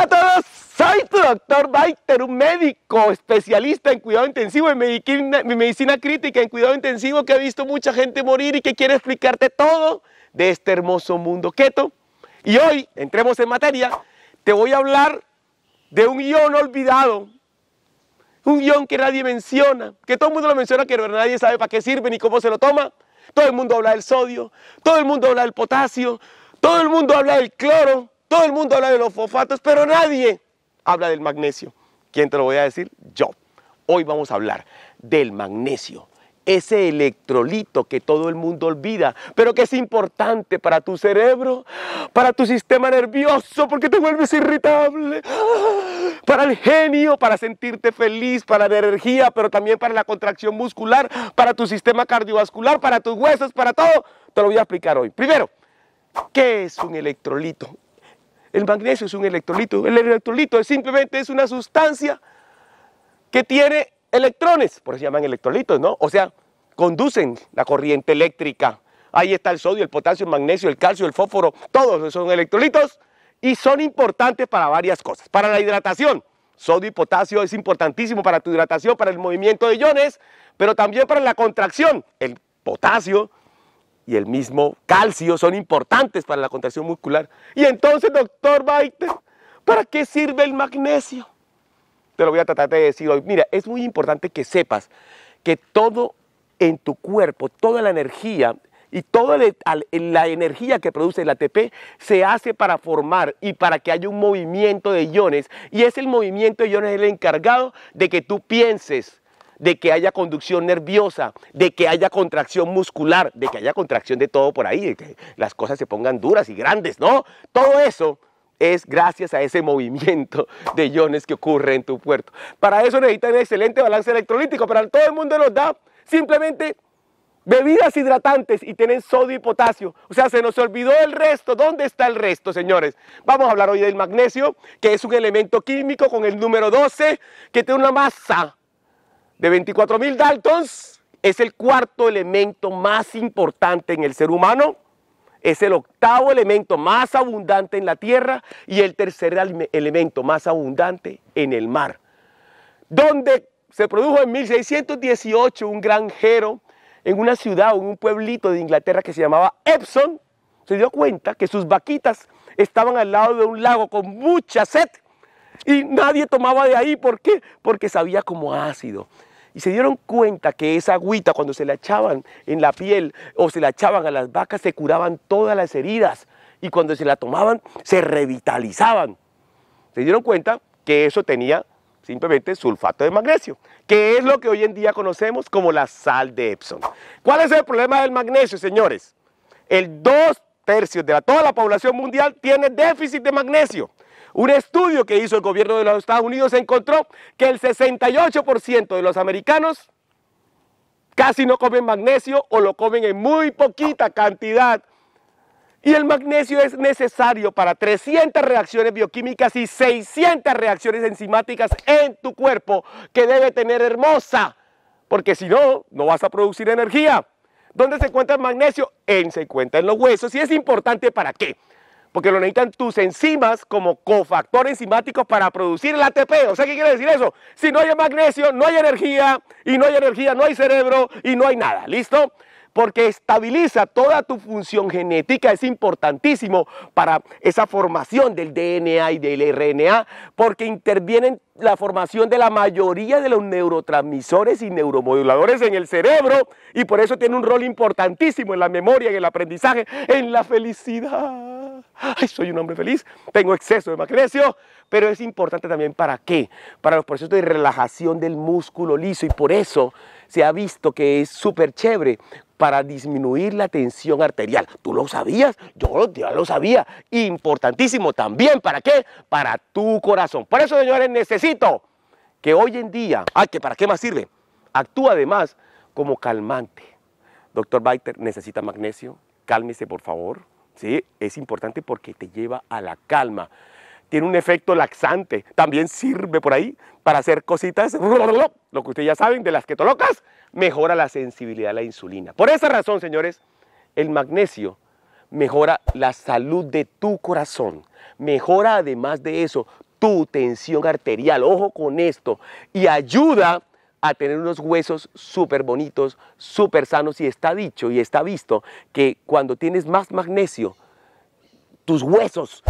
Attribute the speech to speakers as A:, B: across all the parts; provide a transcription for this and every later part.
A: Hola a todos, soy el doctor Baiter, un médico especialista en cuidado intensivo, en medicina, crítica, en cuidado intensivo, que ha visto mucha gente morir y que quiere explicarte todo de este hermoso mundo keto. Y hoy, entremos en materia, te voy a hablar de un guión olvidado, un guión que nadie menciona, que todo el mundo lo menciona, pero nadie sabe para qué sirve ni cómo se lo toma. Todo el mundo habla del sodio, todo el mundo habla del potasio, todo el mundo habla del cloro, todo el mundo habla de los fosfatos, pero nadie habla del magnesio. ¿Quién te lo voy a decir? Yo. Hoy vamos a hablar del magnesio, ese electrolito que todo el mundo olvida, pero que es importante para tu cerebro, para tu sistema nervioso, porque te vuelves irritable, para el genio, para sentirte feliz, para la energía, pero también para la contracción muscular, para tu sistema cardiovascular, para tus huesos, para todo. Te lo voy a explicar hoy. Primero, ¿qué es un electrolito? El magnesio es un electrolito. El electrolito simplemente es una sustancia que tiene electrones, por eso se llaman electrolitos, ¿no? O sea, conducen la corriente eléctrica. Ahí está el sodio, el potasio, el magnesio, el calcio, el fósforo, todos son electrolitos y son importantes para varias cosas. Para la hidratación, sodio y potasio es importantísimo para tu hidratación, para el movimiento de iones, pero también para la contracción. El potasio y el mismo calcio son importantes para la contracción muscular. Y entonces, doctor Baiter, ¿para qué sirve el magnesio? Te lo voy a tratar de decir hoy. Mira, es muy importante que sepas que todo en tu cuerpo, toda la energía y toda la energía que produce el ATP se hace para formar y para que haya un movimiento de iones. Y es el movimiento de iones el encargado de que tú pienses, de que haya conducción nerviosa, de que haya contracción muscular, de que haya contracción de todo por ahí, de que las cosas se pongan duras y grandes, ¿no? Todo eso es gracias a ese movimiento de iones que ocurre en tu puerto. Para eso necesitan un excelente balance electrolítico, pero todo el mundo nos da simplemente bebidas hidratantes y tienen sodio y potasio. O sea, se nos olvidó el resto. ¿Dónde está el resto, señores? Vamos a hablar hoy del magnesio, que es un elemento químico con el número 12, que tiene una masa de 24.000 Daltons es el cuarto elemento más importante en el ser humano, es el octavo elemento más abundante en la tierra y el tercer elemento más abundante en el mar, donde se produjo en 1618 un granjero en una ciudad, o en un pueblito de Inglaterra que se llamaba Epson, se dio cuenta que sus vaquitas estaban al lado de un lago con mucha sed y nadie tomaba de ahí. ¿Por qué? Porque sabía como ácido y se dieron cuenta que esa agüita cuando se la echaban en la piel o se la echaban a las vacas se curaban todas las heridas y cuando se la tomaban se revitalizaban. Se dieron cuenta que eso tenía simplemente sulfato de magnesio, que es lo que hoy en día conocemos como la sal de Epsom ¿Cuál es el problema del magnesio, señores? El dos tercios de toda la población mundial tiene déficit de magnesio. Un estudio que hizo el gobierno de los Estados Unidos encontró que el 68% de los americanos casi no comen magnesio o lo comen en muy poquita cantidad. Y el magnesio es necesario para 300 reacciones bioquímicas y 600 reacciones enzimáticas en tu cuerpo que debe tener hermosa, porque si no, no vas a producir energía. ¿Dónde se encuentra el magnesio? En, se encuentra en los huesos y es importante para qué? porque lo necesitan tus enzimas como cofactores enzimáticos para producir el ATP. O sea, ¿qué quiere decir eso? Si no hay magnesio, no hay energía, y no hay energía, no hay cerebro, y no hay nada, ¿listo? Porque estabiliza toda tu función genética, es importantísimo para esa formación del DNA y del RNA, porque intervienen la formación de la mayoría de los neurotransmisores y neuromoduladores en el cerebro, y por eso tiene un rol importantísimo en la memoria, en el aprendizaje, en la felicidad ay, soy un hombre feliz, tengo exceso de magnesio, pero es importante también para qué, para los procesos de relajación del músculo liso y por eso se ha visto que es súper chévere para disminuir la tensión arterial. ¿Tú lo sabías? Yo ya lo sabía. Importantísimo también, ¿para qué? Para tu corazón. Por eso, señores, necesito que hoy en día, ay, para qué más sirve, actúa además como calmante. Doctor Biter necesita magnesio, cálmese por favor. ¿sí? Es importante porque te lleva a la calma. Tiene un efecto laxante. También sirve por ahí para hacer cositas, lo que ustedes ya saben, de las que tolocas, mejora la sensibilidad a la insulina. Por esa razón, señores, el magnesio mejora la salud de tu corazón. Mejora además de eso tu tensión arterial. Ojo con esto. Y ayuda a tener unos huesos súper bonitos, súper sanos y está dicho y está visto que cuando tienes más magnesio, tus huesos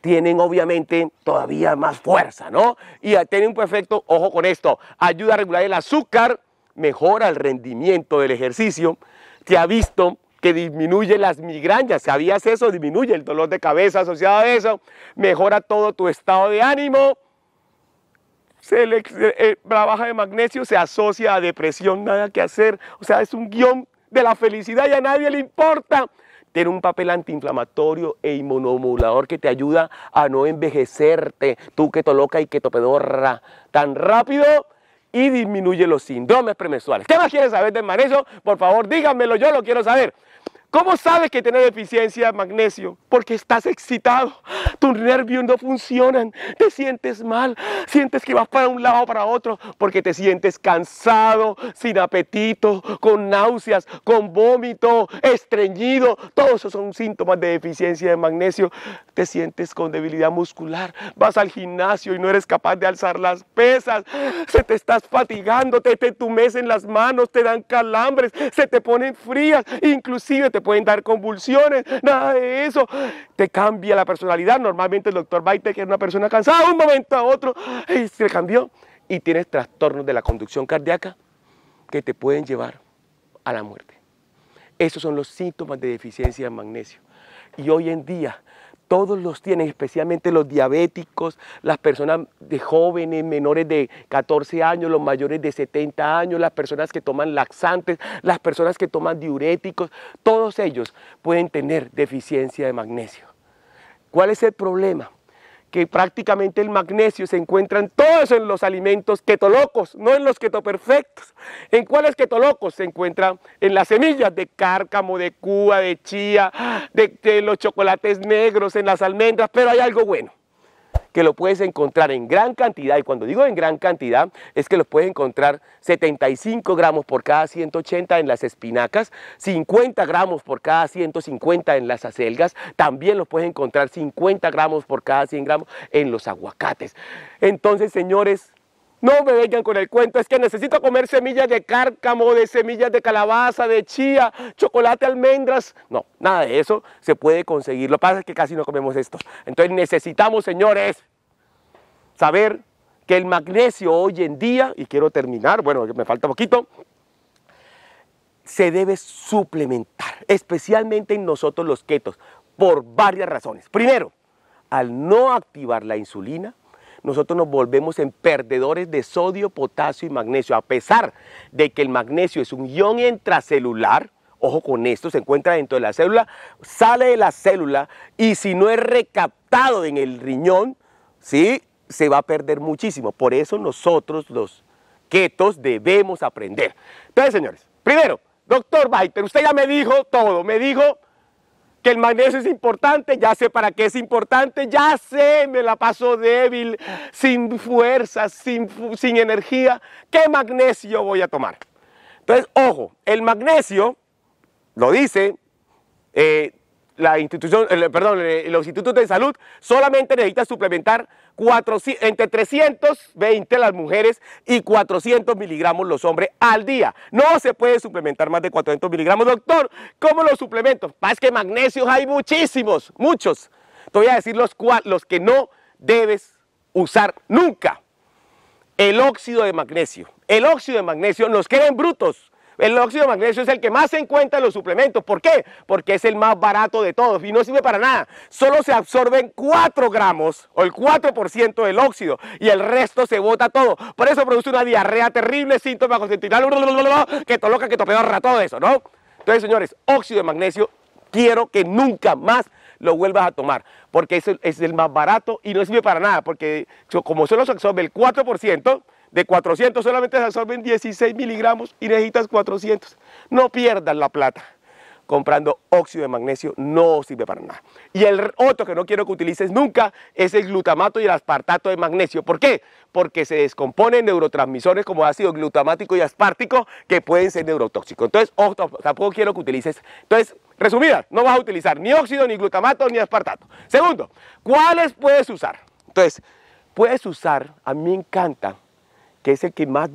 A: tienen obviamente todavía más fuerza, ¿no? Y tiene un perfecto, ojo con esto, ayuda a regular el azúcar, mejora el rendimiento del ejercicio, te ha visto que disminuye las migrañas, ¿sabías eso? Disminuye el dolor de cabeza asociado a eso, mejora todo tu estado de ánimo, eh, la baja de magnesio se asocia a depresión, nada que hacer. O sea, es un guión de la felicidad y a nadie le importa. Tiene un papel antiinflamatorio e inmunomodulador que te ayuda a no envejecerte, tú que te loca y que topedorra tan rápido y disminuye los síndromes premenstruales. ¿Qué más quieres saber del magnesio? Por favor, díganmelo, yo lo quiero saber. ¿Cómo sabes que tienes deficiencia de magnesio? Porque estás excitado tus nervios no funcionan, te sientes mal, sientes que vas para un lado o para otro, porque te sientes cansado, sin apetito, con náuseas, con vómito, estreñido, todos esos son síntomas de deficiencia de magnesio, te sientes con debilidad muscular, vas al gimnasio y no eres capaz de alzar las pesas, se te estás fatigando, te, te en las manos, te dan calambres, se te ponen frías, inclusive te pueden dar convulsiones, nada de eso, te cambia la personalidad, no normalmente el doctor Baite, que es una persona cansada, un momento a otro, y se cambió. Y tienes trastornos de la conducción cardíaca que te pueden llevar a la muerte. Esos son los síntomas de deficiencia de magnesio. Y hoy en día todos los tienen, especialmente los diabéticos, las personas de jóvenes, menores de 14 años, los mayores de 70 años, las personas que toman laxantes, las personas que toman diuréticos, todos ellos pueden tener deficiencia de magnesio. ¿Cuál es el problema? Que prácticamente el magnesio se encuentra en todos los alimentos ketolocos, no en los ketoperfectos. ¿En cuáles ketolocos? Se encuentra en las semillas de cárcamo, de cuba, de chía, de los chocolates negros, en las almendras, pero hay algo bueno que lo puedes encontrar en gran cantidad, y cuando digo en gran cantidad, es que los puedes encontrar 75 gramos por cada 180 en las espinacas, 50 gramos por cada 150 en las acelgas, también los puedes encontrar 50 gramos por cada 100 gramos en los aguacates. Entonces, señores, no me vengan con el cuento, es que necesito comer semillas de cárcamo, de semillas de calabaza, de chía, chocolate, almendras. No, nada de eso se puede conseguir. Lo que pasa es que casi no comemos esto. Entonces necesitamos, señores, saber que el magnesio hoy en día, y quiero terminar, bueno, me falta poquito, se debe suplementar, especialmente en nosotros los ketos, por varias razones. Primero, al no activar la insulina, nosotros nos volvemos en perdedores de sodio, potasio y magnesio. A pesar de que el magnesio es un ion intracelular, ojo con esto, se encuentra dentro de la célula, sale de la célula y si no es recaptado en el riñón, ¿sí? se va a perder muchísimo. Por eso nosotros los ketos debemos aprender. Entonces, señores, primero, doctor Baiter, usted ya me dijo todo, me dijo que el magnesio es importante, ya sé para qué es importante, ya sé, me la paso débil, sin fuerza, sin, sin energía, ¿qué magnesio voy a tomar? Entonces, ojo, el magnesio, lo dice, eh, la institución, eh, perdón, los institutos de salud solamente necesita suplementar entre 320 las mujeres y 400 miligramos los hombres al día. No se puede suplementar más de 400 miligramos. Doctor, ¿cómo los suplementos? es que magnesios hay muchísimos, muchos. Te voy a decir los, los que no debes usar nunca. El óxido de magnesio. El óxido de magnesio nos queda en brutos. El óxido de magnesio es el que más se encuentra en los suplementos. ¿Por qué? Porque es el más barato de todos y no sirve para nada. Solo se absorben 4 gramos o el 4% del óxido y el resto se bota todo. Por eso produce una diarrea terrible, síntomas gastrointestinales, que loca, que peorra, todo eso, ¿no? Entonces, señores, óxido de magnesio quiero que nunca más lo vuelvas a tomar, porque es el más barato y no sirve para nada, porque como solo se absorbe el 4%, de 400 solamente se absorben 16 miligramos y necesitas 400. No pierdas la plata comprando óxido de magnesio, no sirve para nada. Y el otro que no quiero que utilices nunca es el glutamato y el aspartato de magnesio. ¿Por qué? Porque se descomponen neurotransmisores como ácido glutamático y aspartico que pueden ser neurotóxicos. Entonces, tampoco quiero que utilices. Entonces, resumida, no vas a utilizar ni óxido, ni glutamato, ni aspartato. Segundo, ¿cuáles puedes usar? Entonces, puedes usar, a mí me encanta que es el que más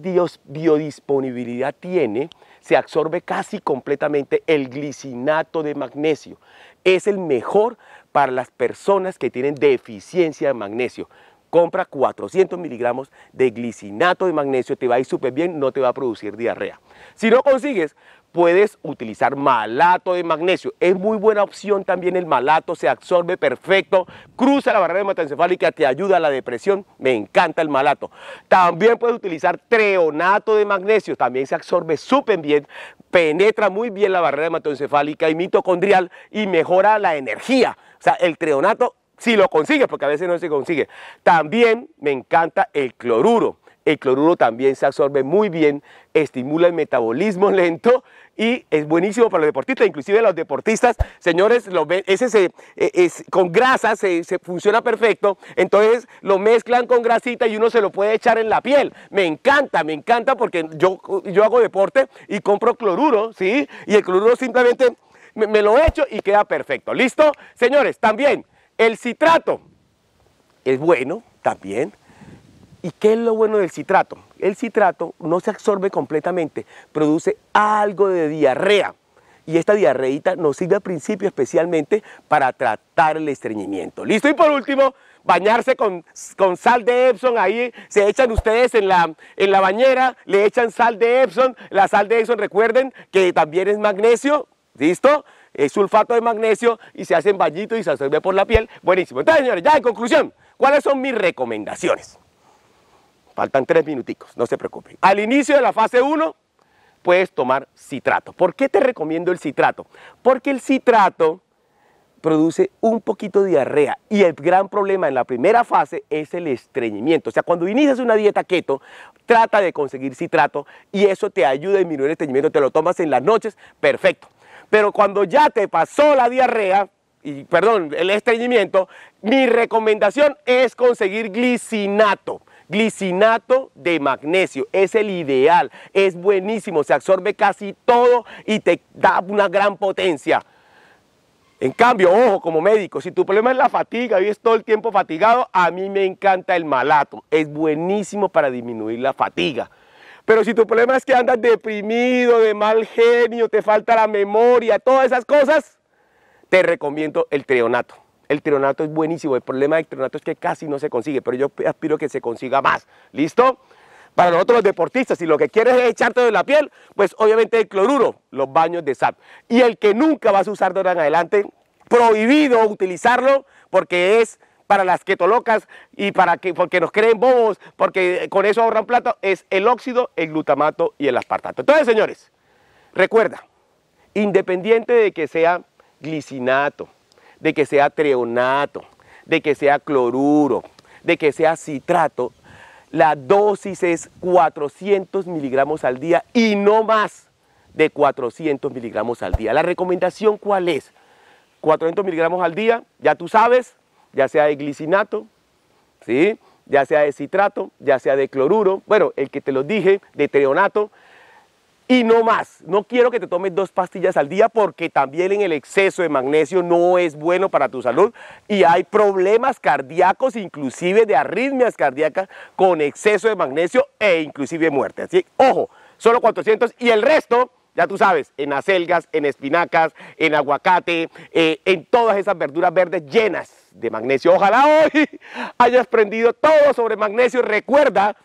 A: biodisponibilidad tiene, se absorbe casi completamente el glicinato de magnesio. Es el mejor para las personas que tienen deficiencia de magnesio. Compra 400 miligramos de glicinato de magnesio, te va a ir súper bien, no te va a producir diarrea. Si no consigues, puedes utilizar malato de magnesio. Es muy buena opción también el malato, se absorbe perfecto, cruza la barrera hematoencefálica, te ayuda a la depresión, me encanta el malato. También puedes utilizar treonato de magnesio, también se absorbe súper bien, penetra muy bien la barrera hematoencefálica y mitocondrial y mejora la energía. O sea, el treonato si lo consigues, porque a veces no se consigue. También me encanta el cloruro. El cloruro también se absorbe muy bien, estimula el metabolismo lento y es buenísimo para los deportistas, inclusive los deportistas, señores, ese e, es, con grasa se, funciona perfecto, entonces lo mezclan con grasita y uno se lo puede echar en la piel. Me encanta, me encanta porque yo, yo hago deporte y compro cloruro, ¿sí? Y el cloruro simplemente me lo echo y queda perfecto. ¿Listo? Señores, también el citrato es bueno también ¿Y qué es lo bueno del citrato? El citrato no se absorbe completamente, produce algo de diarrea. Y esta diarreíta nos sirve al principio especialmente para tratar el estreñimiento. ¿Listo? Y por último, bañarse con, sal de Epson, ahí se echan ustedes en la, en la bañera, le echan sal de Epson, la sal de Epson recuerden que también es magnesio, ¿listo? Es sulfato de magnesio y se hacen bañitos y se absorbe por la piel, buenísimo. Entonces señores, ya en conclusión, ¿cuáles son mis recomendaciones? Faltan tres minuticos, no se preocupen. Al inicio de la fase 1, puedes tomar citrato. ¿Por qué te recomiendo el citrato? Porque el citrato produce un poquito de diarrea y el gran problema en la primera fase es el estreñimiento. O sea, cuando inicias una dieta keto, trata de conseguir citrato y eso te ayuda a disminuir el estreñimiento, te lo tomas en las noches, perfecto. Pero cuando ya te pasó la diarrea, y perdón, el estreñimiento, mi recomendación es conseguir glicinato. Glicinato de magnesio es el ideal, es buenísimo, se absorbe casi todo y te da una gran potencia. En cambio, ojo, como médico, si tu problema es la fatiga y es todo el tiempo fatigado, a mí me encanta el malato. Es buenísimo para disminuir la fatiga. Pero si tu problema es que andas deprimido, de mal genio, te falta la memoria, todas esas cosas, te recomiendo el treonato. El tironato es buenísimo. El problema del tironato es que casi no se consigue, pero yo aspiro que se consiga más. ¿Listo? Para nosotros los deportistas, si lo que quieres es echarte de la piel, pues obviamente el cloruro, los baños de sap. Y el que nunca vas a usar de ahora en adelante, prohibido utilizarlo porque es para las que y para que porque nos creen bobos, porque con eso ahorran plata, es el óxido, el glutamato y el aspartato. Entonces, señores, recuerda, independiente de que sea glicinato, de que sea treonato, de que sea cloruro, de que sea citrato, la dosis es 400 miligramos al día y no más de 400 miligramos al día. ¿La recomendación cuál es? 400 miligramos al día, ya tú sabes, ya sea de glicinato, ¿sí? ya sea de citrato, ya sea de cloruro, bueno, el que te lo dije, de treonato, y no más. No quiero que te tomes dos pastillas al día porque también en el exceso de magnesio no es bueno para tu salud y hay problemas cardíacos, inclusive de arritmias cardíacas con exceso de magnesio e inclusive muerte. Así, ojo, solo 400 y el resto... Ya tú sabes, en acelgas, en espinacas, en aguacate, eh, en todas esas verduras verdes llenas de magnesio. Ojalá hoy hayas aprendido todo sobre magnesio. Recuerda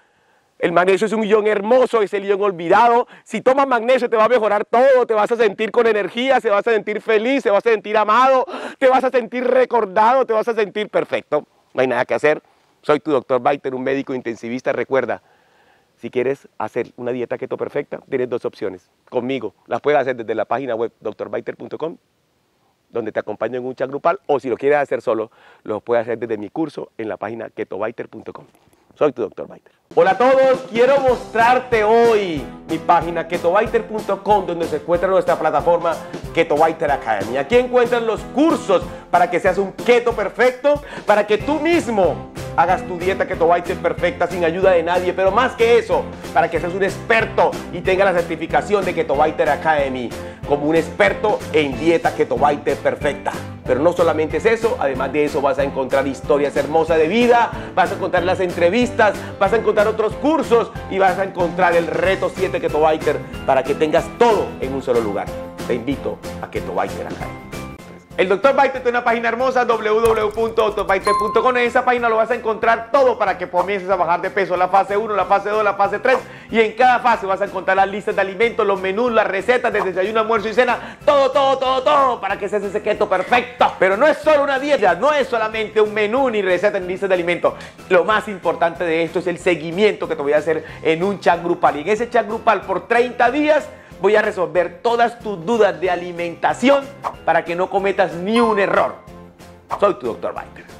A: el magnesio es un guión hermoso, es el guión olvidado. Si tomas magnesio te va a mejorar todo, te vas a sentir con energía, se vas a sentir feliz, se vas a sentir amado, te vas a sentir recordado, te vas a sentir perfecto. No hay nada que hacer. Soy tu doctor Baiter, un médico intensivista. Recuerda, si quieres hacer una dieta keto perfecta, tienes dos opciones conmigo. Las puedes hacer desde la página web drbiter.com, donde te acompaño en un chat grupal, o si lo quieres hacer solo, lo puedes hacer desde mi curso en la página ketobiter.com. Soy tu doctor biter Hola a todos, quiero mostrarte hoy mi página ketobiter.com donde se encuentra nuestra plataforma KetoBaiter Academy. Aquí encuentran los cursos para que seas un keto perfecto, para que tú mismo hagas tu dieta KetoBiter perfecta sin ayuda de nadie, pero más que eso, para que seas un experto y tengas la certificación de KetoBaiter Academy como un experto en dieta KetoBaiter perfecta. Pero no solamente es eso, además de eso vas a encontrar historias hermosas de vida, vas a encontrar las entrevistas, vas a encontrar otros cursos y vas a encontrar el reto 7 Keto Biker para que tengas todo en un solo lugar. Te invito a Keto Biker el Dr. Baite tiene una página hermosa, www.autobaite.com. En esa página lo vas a encontrar todo para que comiences a bajar de peso. La fase 1, la fase 2, la fase 3. Y en cada fase vas a encontrar las listas de alimentos, los menús, las recetas Desde desayuno, almuerzo y cena. Todo, todo, todo, todo para que seas ese secreto perfecto. Pero no es solo una dieta, no es solamente un menú ni receta ni listas de alimentos. Lo más importante de esto es el seguimiento que te voy a hacer en un chat grupal. Y en ese chat grupal por 30 días voy a resolver todas tus dudas de alimentación para que no cometas ni un error. Soy tu doctor Biker.